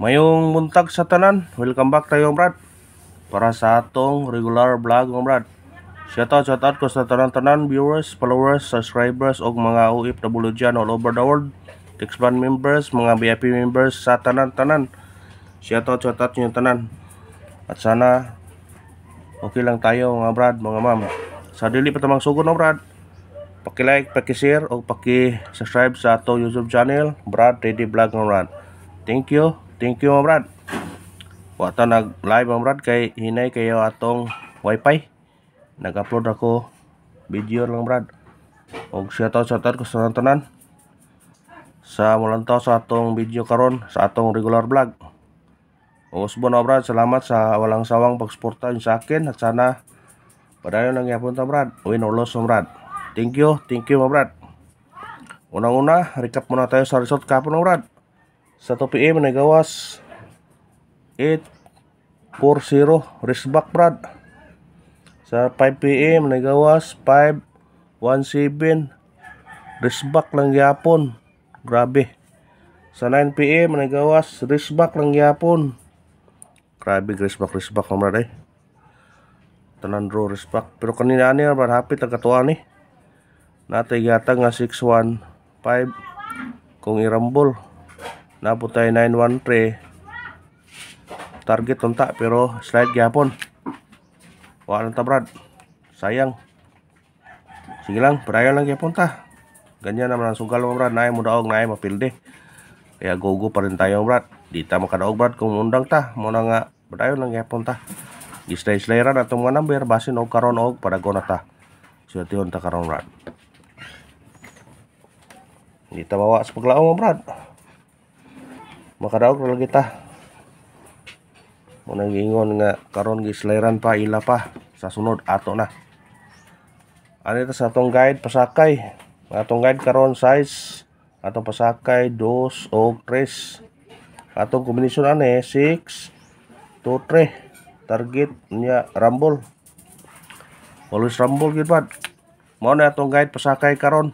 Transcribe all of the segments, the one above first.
Mayong buntag sa tanan, welcome back tayo brad Para sa atong regular vlog mga brad Shoutout shoutout ko sa tanan-tanan viewers, followers, subscribers og mga OFW dyan all over the world Text band members, mga VIP members sa tanan-tanan Shoutout shoutout nyo tanan At sana okay lang tayo mga brad mga ma'am Sa dili pa sugo no brad Paki-like, paki-share o paki-subscribe sa ato YouTube channel, Brad Ready Vlog ng Brad. Thank you. Thank you, mga Brad. Wata nag-live mga Brad kay hinay kayo atong wifi. Nag-upload ako video lang Brad. O shout out shout out ko sa tanan sa mulantaw sa atong video karon sa atong regular vlog. O usbon Brad, salamat sa walang sawang pagsuporta sa akin at sana padayon lang yapon ta Brad. Win or loss Brad. Thank you, thank you mga brad. Unang-una, recap muna tayo sa result kapon mga brad. Sa 2pm nagawas 8-4-0 wristback brad. Sa 5pm nagawas 5-1-7 wristback lang yapon. Grabe. Sa 9pm nagawas wristback lang yapon. Grabe, wristback, wristback mga brad eh. Tanan draw wristback. Pero kanina niya brad, hapit ang eh. Nate yata nga 615 kung irambol naputay 913 target tunta pero slide gapon wala ta sayang sige lang padayon lang gapon ta ganyan naman langsung sugal brad naay mo daog naay mapilde kaya gogo pa rin tayo brad di ta makadaog brad kung undang ta muna nga padayon lang gapon ta gislay-slay atong mga number basin og karon og padagon na ta so tiyon ta karon brad kita bawa sepegla omong berat maka daug kalau kita mau ingon nggak karon gi seleran pa ila pa sasunod atau nah. Ada satu satu guide pesakai, atau guide karon size atau pesakai dos o tres kombinasi kombinasi ane 6 2 3 targetnya rambol polis rambol gitu pak mau atong guide pesakai karon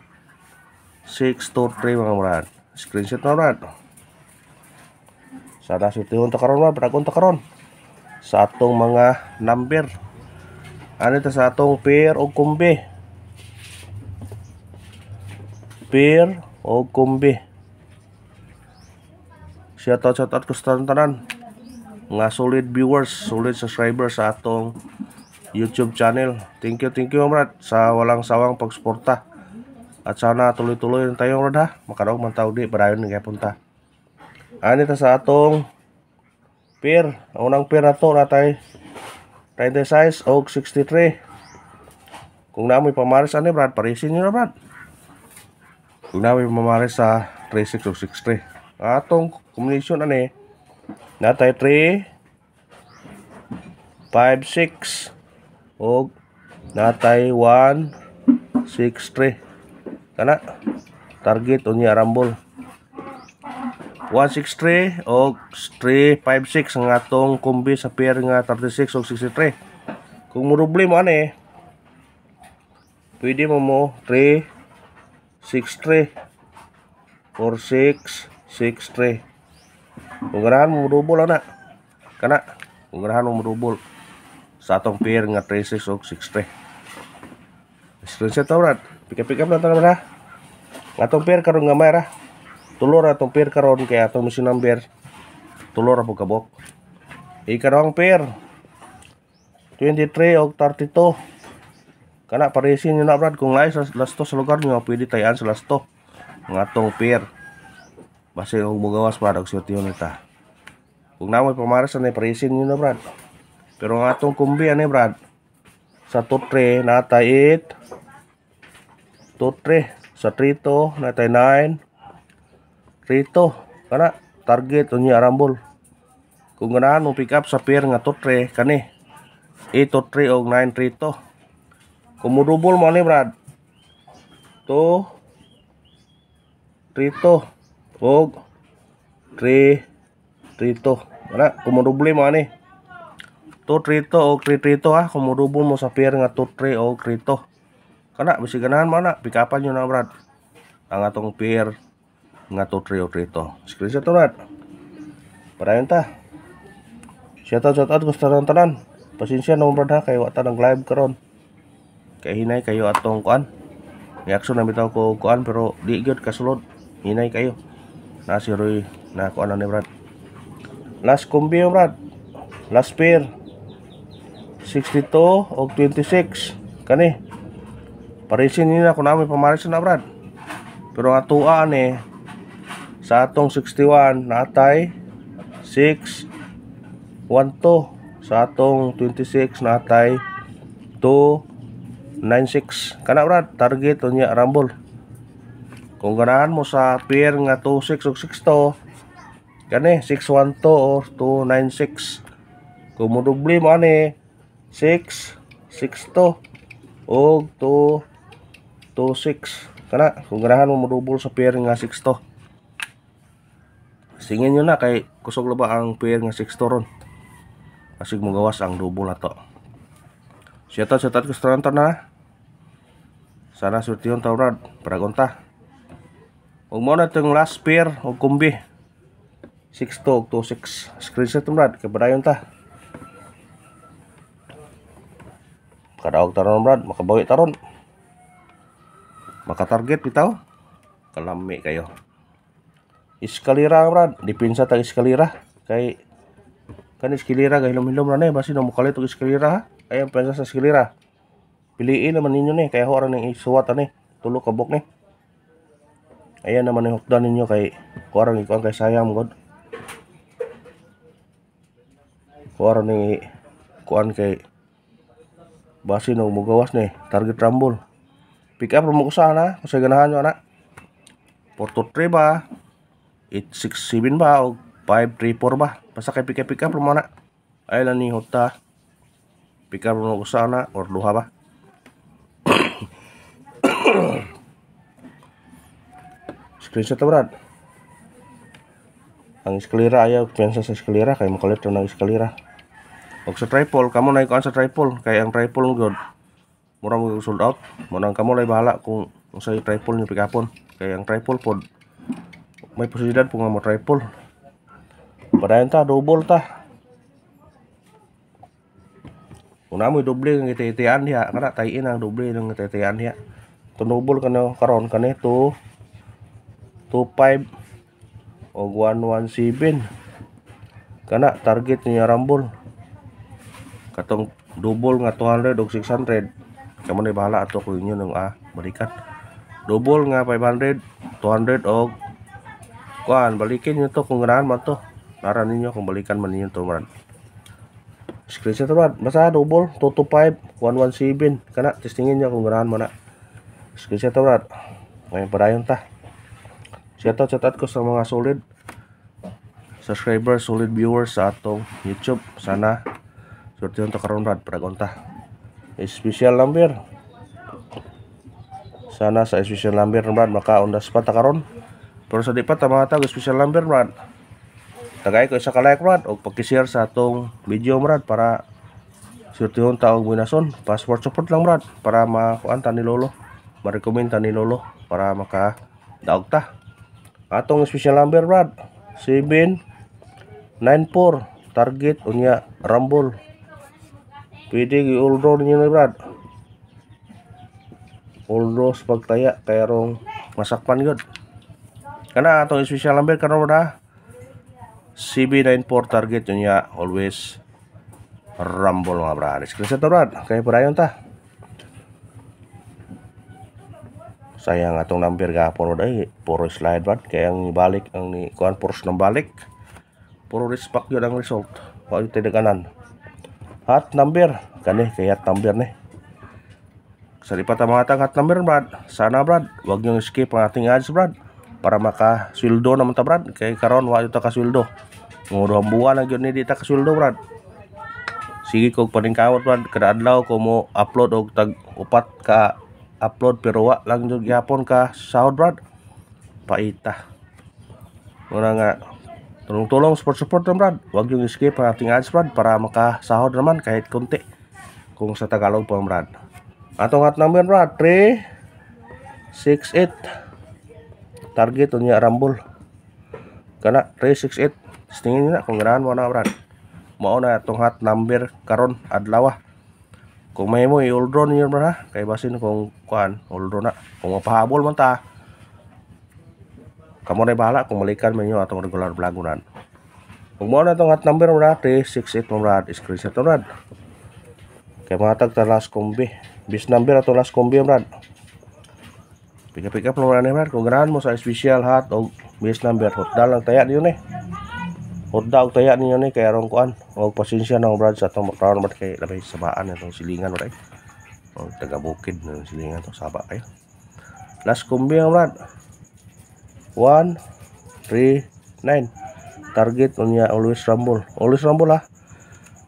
623 mga brad screenshot mga brad sana sutihon ta karon mga brad karon sa atong mga number ano ta sa atong pair o kumbi pair o kumbi siya to shout out ko nga solid viewers solid subscribers sa atong YouTube channel. Thank you, thank you, Omrat, sa walang sawang pagsuporta. At sana tuloy-tuloy na tayo Lord ha. Makaraog man tao di, parayon na punta. Ani ta sa atong pair. unang pair na to na tayo. 30 size o 63. Kung namoy pamaris ani Brad, parisin nyo na Brad. Kung namoy pamaris sa 36 o 63. Atong combination ani na tayo 3 5, 6 o natay 1, 63 kana target unya rambol 163 o 356 nga atong kumbi sa pair nga 36 o 63 kung muruble mo ane pwede mo mo 3 6 3 or 6 kung ganahan mo murubol ana kana kung ganahan mo murubol sa atong pair nga 36 o 63 screenshot tawrat pika-pika nonton mana Ngatung pir karon nga merah tulor atau pir karon atau atong musin number tulor apo kabok orang pir, 23 og 32 karena parisi ini na brad kung lain selesai to sa lugar nyo pwede tayaan sa lasto pir pir, per basi og bugawas brad og nita kung nama pamarasan ini parisi ini na brad pero nga kumbi ane brad sa tre na it 2, 3. Sa 3 to, 99. 3 to. Kana, target to niya arambol. Kung ganahan mo pick up sa pair nga 2, 3, kani. 8 3 o 9, 3 to. Kung mudubol mo ni Brad. 2, 3 to. O, 3, 3 to. Kana, kung mudubli mo ni. 2, 3 to o 3, 3 to ha. Kung mudubol mo sa pair nga 2, 3 o 3 to kana bisi ganahan mo na pikapan nyo na brad ang atong pier nga 233 to screenshot to brad para yun ta shout out shout out gusto ng tanan pasensya na mo brad ha kayo wata ng live karon kay hinay kayo atong kuan reaction na bitaw ko kuan pero di gyud kasulod hinay kayo na si Roy na kuan na ni brad last combi oh, brad last pair 62 og 26 kani Parisin nila kung namin pamarisin na brad. Pero ang eh, sa atong 61 natay 6 12 sa atong 26 natay 2 96 kana brad target unya rambol kung ganahan mo sa pair nga 26 ug 62 kani 612 or 296 kung mo dubli mo ani 6 62 og 2 2, 6 kana kung ganahan mo madubol sa pair nga 6 to singin nyo na kay kusog laba ang pair nga 6 to ron asig mo gawas ang double na to shoutout shoutout ko sa na sana surtihon taurad paragonta huwag mo na itong last pair o kumbi 6 to 2, 6 screenshot taurad kabadayon ta kadaog taron brad makabawi taron Maka target bitaw kalami kayo iskalira brad dipinsa tag iskalira kay kan iskalira kay hilom-hilom na ni basi na mukali tog iskalira ay ang pinsa sa iskalira piliin naman ninyo ni kay ho ning isuwat ani tulo kabok ni eh, ayan naman ni hukdan ninyo kay kuaran ikaw kay sayam god kuaran ni kuan kay basi na mugawas ni target rambol pick up rumah sana na kusah ganahan nyo porto 3 ba 867 ba o 534 ba basta kay pick up pick up na ay lang ni huta pick up kusah sana or luha ba screenshot brad ang iskalira ayaw pensa sa iskelira kay makulit ng iskelira og sa tripol kamu naik ikaw sa kayak yang ang tripod god mura mo sold out mo nang kamo lay bahala kung unsay tripod nyo pikapon kay ang triple pod may posibilidad po nga mo tripod padayon ta double ta una mo doble ng ititian kada kana tayin ang doble ng ititian diha to double kana karon kana to 25 og 117 kana target ni Rambol katong double nga 200 og 600 Kamu na bahala ato ko inyo ng ah, balikan. Double nga 500, 200 og kuan balikin niyo to kung ganahan man to. Naran ninyo kung balikan man ninyo to man. Screenshot man, basta double 225 117 kana testingin niyo kung ganahan man na. Screenshot man. Ngayon padayon ta. Shoutout shoutout ko sa mga solid subscribers, solid viewers sa atong YouTube. Sana Surti untuk karun rad, pragonta special number sana sa special number brad makaundas pa takaron pero sa di pa mga tag special number brad tagay ko isa ka like brad o pagkishare sa atong video brad para surtihon ta og minason password support lang brad para makuanta ni lolo marekomenda ni lolo para maka daog ta atong special number brad 794 target unya rumble Pwede i-all roll nyo na brad. All rolls pagtaya. Kayrong masakpan yun. Kana atong special number karon na. CB94 target yun ya. Always rumble mga brad. Screenshot na brad. Kaya padayon ta. sayang atong number gapon od ay eh. puro slide bad kaya ang balik ang ni kuan puro nang balik puro respect yun ang result wa tidig kanan Hot number kani kay hat number ni sa lipat ang mga number brad sana brad wag niyong skip ang ating ads brad para maka sweldo naman ta brad kay karon wa ta ka sweldo ang buwan ang yun ni dita ka sweldo brad sige paling kawat brad kada adlaw ko mo upload og tag upat ka upload pero wa lang jud gihapon ka sahod brad paita Mura nga tulong-tulong support-support ng Brad. Huwag yung skip ang ating ads Brad para makasahod naman kahit konti. Kung sa Tagalog po Brad. Atong hat namin Brad, 3, 6, 8. Target niya rambol. Kana, 3, 6, 8. Tingin na kung ganahan mo na Brad. Mao na hat number karon adlaw. Ah. Kung may mo i-old niyo Brad ha. Kay basin kung kuan, old na. Kung mapahabol man ta Kamu na bahala kung malikan man nyo atong regular vlog unan. Kung mo na itong at number muna, 368 muna, screenshot muna. Kaya mga tag last kombi. Bis number ato last kombi muna. Pick-pick up muna ni muna. Kung ganahan mo sa special hot o bis number, hotda lang taya niyo ni. Hotda o taya niyo ni kaya rong kuan. Huwag pasensya ng brad sa itong matawar muna kay labay sabaan itong silingan muna. Huwag taga-bukid silingan itong saba kayo. Last kombi muna. 1, 3, 9. Target mo niya always rumble. Always rumble ha. Ah.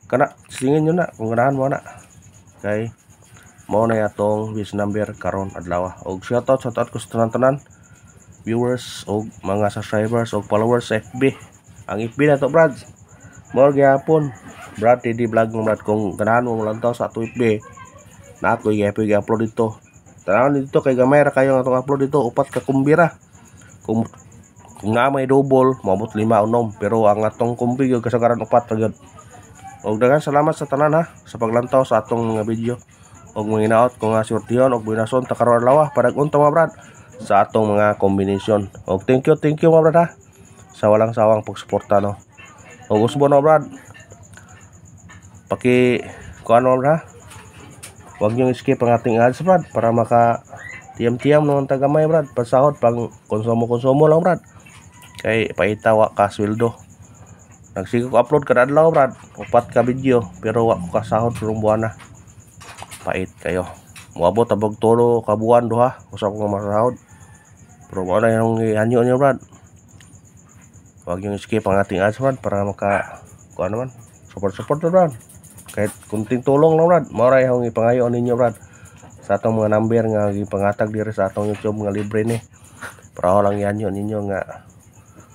Kana, singin nyo na kung ganahan mo na. Okay. mo na yatong wish number karon adlaw. Ah. Og shout out shout out ko sa tanan-tanan viewers og mga subscribers og followers sa FB. Ang FB na to, Brad. More gyapon. Brad, di vlog mo, Brad. Kung ganahan mo lang sa ato FB, na ako i-upload dito. Tanawan dito kay gamay ra kayo nga itong upload dito. Upat ka kumbira kung kung na may double maabot lima o nom pero ang atong kumbi yung kasagaran upat pagod og dagan salamat sa tanan ha sa paglantaw sa atong mga video og manginaot ko nga sortiyon og binason ta karon lawa para unta mga brad sa atong mga kombinasyon og thank you thank you mga brad ha sa walang sawang pagsuporta no og usbo no brad paki kuan mga brad ha wag niyo skip ang ating ads brad para maka tiam-tiam naman tagamay brad pasahod pang konsumo-konsumo lang brad kay paitawa ka sweldo nagsige ko upload kada adlaw brad upat ka video pero wak ko kasahod purong buwan na pait kayo muabot tabog tolo kabuan buwan duha usap ko masahod pero mo na yung hanyo niyo brad wag yung skip ang ating ads brad para maka kuha naman support support brad kahit kunting tulong lang brad maray akong ipangayo ninyo brad sa atong mga number nga gipangatag diri sa atong YouTube nga libre ni. Para lang yan yun ninyo nga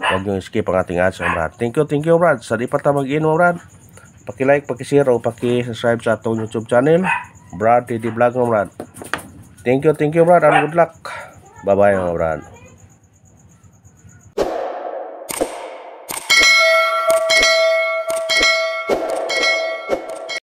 huwag yung skip ang ating ads Brad. Thank you, thank you Brad. Sa di pa ta mag-in Brad. Paki-like, paki-share o paki-subscribe sa atong YouTube channel. Brad TD Vlog mo Brad. Thank you, thank you Brad and good luck. Bye-bye mga Brad.